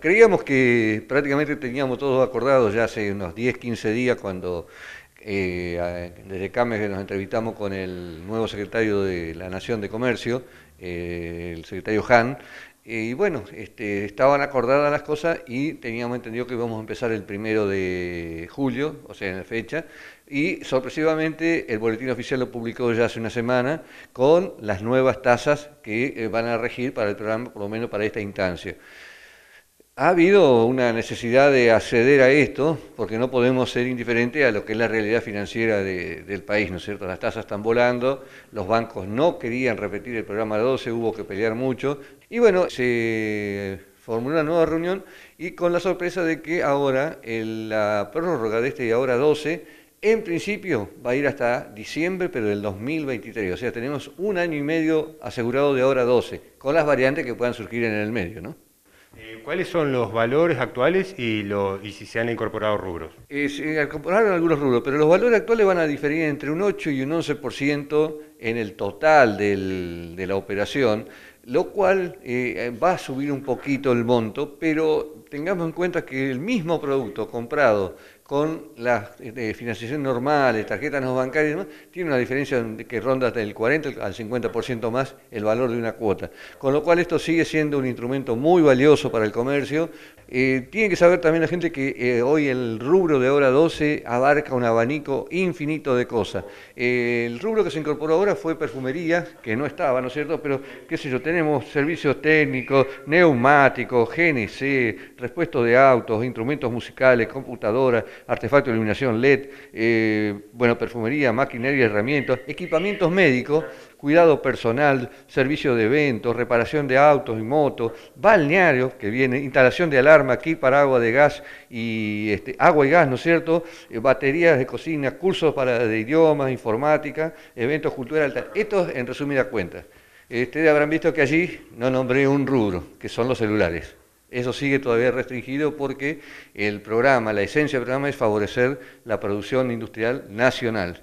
Creíamos que prácticamente teníamos todo acordado ya hace unos 10, 15 días cuando eh, desde CAMES nos entrevistamos con el nuevo secretario de la Nación de Comercio, eh, el secretario Han, eh, y bueno, este, estaban acordadas las cosas y teníamos entendido que íbamos a empezar el primero de julio, o sea, en la fecha, y sorpresivamente el boletín oficial lo publicó ya hace una semana con las nuevas tasas que van a regir para el programa, por lo menos para esta instancia ha habido una necesidad de acceder a esto, porque no podemos ser indiferentes a lo que es la realidad financiera del país, ¿no es cierto? Las tasas están volando, los bancos no querían repetir el programa 12, hubo que pelear mucho, y bueno, se formuló una nueva reunión y con la sorpresa de que ahora la prórroga de este y ahora 12, en principio va a ir hasta diciembre, pero del 2023, o sea, tenemos un año y medio asegurado de ahora 12, con las variantes que puedan surgir en el medio, ¿no? Eh, ¿Cuáles son los valores actuales y, lo, y si se han incorporado rubros? Eh, se incorporaron algunos rubros, pero los valores actuales van a diferir entre un 8 y un 11% en el total de la operación lo cual eh, va a subir un poquito el monto, pero tengamos en cuenta que el mismo producto comprado con la eh, financiación normal, tarjetas no bancarias, demás, tiene una diferencia que ronda del 40 al 50% más el valor de una cuota. Con lo cual esto sigue siendo un instrumento muy valioso para el comercio. Eh, tiene que saber también la gente que hoy el rubro de hora 12 abarca un abanico infinito de cosas. el rubro que se incorporó ahora fue perfumería, que no estaba, ¿no es cierto? Pero, qué sé yo, tenemos servicios técnicos, neumáticos, GNC, repuestos de autos, instrumentos musicales, computadoras, artefactos de iluminación LED, eh, bueno, perfumería, maquinaria y herramientas, equipamientos médicos, cuidado personal, servicio de eventos, reparación de autos y motos, balnearios que viene, instalación de alarma aquí para agua de gas y este, agua y gas, ¿no es cierto? Eh, baterías de cocina, cursos para, de idiomas, informática, eventos culturales. Esto en resumidas cuenta. Eh, ustedes habrán visto que allí no nombré un rubro, que son los celulares. Eso sigue todavía restringido porque el programa, la esencia del programa es favorecer la producción industrial nacional.